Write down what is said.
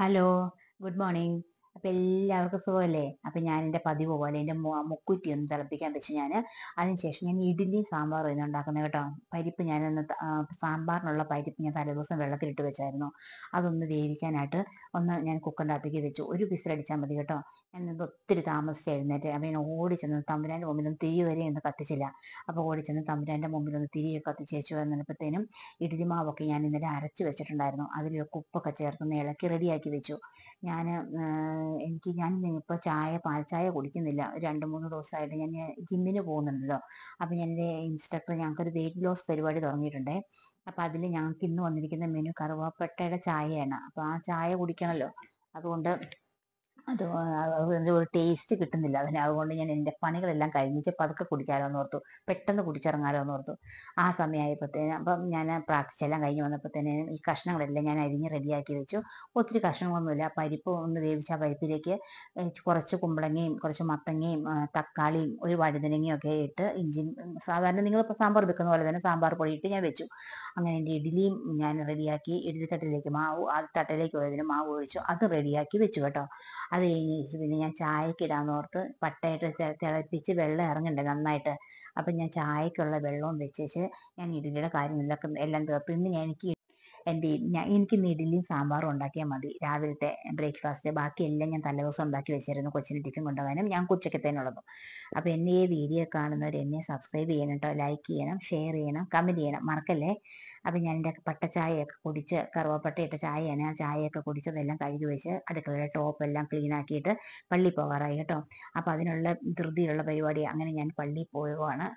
hello good morning അപ്പൊ എല്ലാവർക്കും സുഖമല്ലേ അപ്പൊ ഞാൻ എൻ്റെ പതിവ് പോലെ എൻ്റെ മുക്കുറ്റി ഒന്ന് തിളപ്പിക്കാൻ വെച്ച് ഞാൻ അതിനുശേഷം ഞാൻ ഇഡ്ഡലി സാമ്പാർ ഇന്ന് ഉണ്ടാക്കുന്നത് കേട്ടോ പരിപ്പ് ഒന്ന് സാമ്പാറിനുള്ള പരിപ്പ് ഞാൻ തലേദിവസം വെള്ളത്തിലിട്ട് വെച്ചായിരുന്നു അതൊന്ന് വേവിക്കാനായിട്ട് ഒന്ന് ഞാൻ കുക്കറിൻ്റെ അകത്തേക്ക് വെച്ചു ഒരു പിസിലടിച്ചാൽ മതി കേട്ടോ ഞാൻ ഇത് ഒത്തിരി താമസിച്ചായിരുന്നേറ്റ് എഴുന്നേറ്റ് അപ്പം ഞാൻ ഓടി ചെന്ന് തമ്പുരാൻ്റെ മുമ്പിലൊന്നും തിരി വരെ ഒന്ന് കത്തിച്ചില്ല അപ്പോൾ ഓടി ചെന്ന് തമ്പുരാൻ്റെ മുമ്പിലൊന്ന് തിരിയെ കത്തിച്ച് വെച്ചു എന്നപ്പോഴത്തേനും ഇഡ്ഡലി മാവൊക്കെ ഞാൻ ഇന്നലെ അരച്ച് വെച്ചിട്ടുണ്ടായിരുന്നു അതിലൊക്കെ ഉപ്പൊക്കെ ചേർത്ത് ഇളക്കി റെഡിയാക്കി വെച്ചു ഞാൻ എനിക്ക് ഞാൻ ഇപ്പോൾ ചായ പാൽച്ചായ കുടിക്കുന്നില്ല രണ്ട് മൂന്ന് ദിവസമായിട്ട് ഞാൻ ജിമ്മിന് പോകുന്നുണ്ടല്ലോ അപ്പോൾ ഞാൻ ഇൻസ്ട്രക്ടർ ഞങ്ങൾക്കൊരു വെയിറ്റ് ലോസ് പരിപാടി തുടങ്ങിയിട്ടുണ്ടേ അപ്പോൾ അതിൽ ഞങ്ങൾക്ക് ഇന്ന് വന്നിരിക്കുന്ന മെനു കറുവാപ്പട്ടയുടെ ചായയാണ് അപ്പോൾ ആ ചായ കുടിക്കണമല്ലോ അതുകൊണ്ട് അത് അതിൻ്റെ ഒരു ടേസ്റ്റ് കിട്ടുന്നില്ല അതിന് അതുകൊണ്ട് ഞാൻ എൻ്റെ പണികളെല്ലാം കഴിഞ്ഞിട്ട് പതുക്കെ കുടിക്കാലോ എന്ന് ഓർത്തു പെട്ടെന്ന് കുടിച്ചിറങ്ങാലോ എന്ന് ഓർത്തു ആ സമയമായപ്പോഴത്തേന് അപ്പം ഞാൻ പ്രാർത്ഥിച്ചെല്ലാം കഴിഞ്ഞ് വന്നപ്പോഴത്തേനും ഈ കഷ്ണങ്ങളെല്ലാം ഞാൻ അരിഞ്ഞ് റെഡിയാക്കി വെച്ചു ഒത്തിരി കഷ്ണങ്ങളൊന്നുമില്ല പരിപ്പ് ഒന്ന് വേവിച്ച പരിപ്പിലേക്ക് കുറച്ച് കുമ്പളങ്ങയും കുറച്ച് മത്തങ്ങയും തക്കാളിയും ഒരു വഴുതനങ്ങയും ഒക്കെ ഇട്ട് ഇഞ്ചി സാധാരണ നിങ്ങളിപ്പോൾ സാമ്പാർ വെക്കുന്ന പോലെ തന്നെ സാമ്പാർ പൊടി ഇട്ട് ഞാൻ വെച്ചു അങ്ങനെ എൻ്റെ ഇഡ്ഡലിയും ഞാൻ റെഡിയാക്കി ഇഡ്ഡലി തട്ടിലേക്ക് മാവ് ആ തട്ടിലേക്ക് പോയതിന് മാവ് ഒഴിച്ചു അത് റെഡിയാക്കി വെച്ചു കേട്ടോ അത് കഴിഞ്ഞ് പിന്നെ ഞാൻ ചായക്ക് ഇടാന്ന് ഓർത്ത് പട്ടയിട്ട് തിളപ്പിച്ച് വെള്ളം ഇറങ്ങണ്ടേ നന്നായിട്ട് അപ്പം ഞാൻ ചായക്കുള്ള വെള്ളവും വെച്ചേച്ച് ഞാൻ ഇഡ്ഡലിയുടെ കാര്യം എല്ലാം എല്ലാം തീർത്തു ഇന്ന് ഞാൻ എനിക്ക് എൻ്റെ എനിക്ക് ഇഡ്ഡലിയും സാമ്പാറും ഉണ്ടാക്കിയാൽ മതി രാവിലത്തെ ബ്രേക്ക്ഫാസ്റ്റ് ബാക്കിയെല്ലാം ഞാൻ തലേദിവസം ഉണ്ടാക്കി വെച്ചിരുന്നു കൊച്ചിന് ടിഫിൻ കൊണ്ടുപോകാനും ഞാൻ ഉച്ചക്കത്തേനുള്ളതും അപ്പോൾ എന്നെ ഈ വീഡിയോ കാണുന്നവർ എന്നെ സബ്സ്ക്രൈബ് ചെയ്യണം കേട്ടോ ലൈക്ക് ചെയ്യണം ഷെയർ ചെയ്യണം കമൻറ്റ് ചെയ്യണം മറക്കല്ലേ അപ്പം ഞാൻ എൻ്റെ പട്ടച്ചായയൊക്കെ കുടിച്ച് കറുവപ്പട്ടയിട്ട ചായയാണ് ആ ചായയൊക്കെ കുടിച്ചതെല്ലാം കഴുകി വെച്ച് അടുക്കളയുടെ ടോപ്പെല്ലാം ക്ലീൻ ആക്കിയിട്ട് പള്ളി പോകാറായി കേട്ടോ അപ്പോൾ അതിനുള്ള ധൃതിയുള്ള പരിപാടി അങ്ങനെ ഞാൻ പള്ളിയിൽ പോവുകയാണ്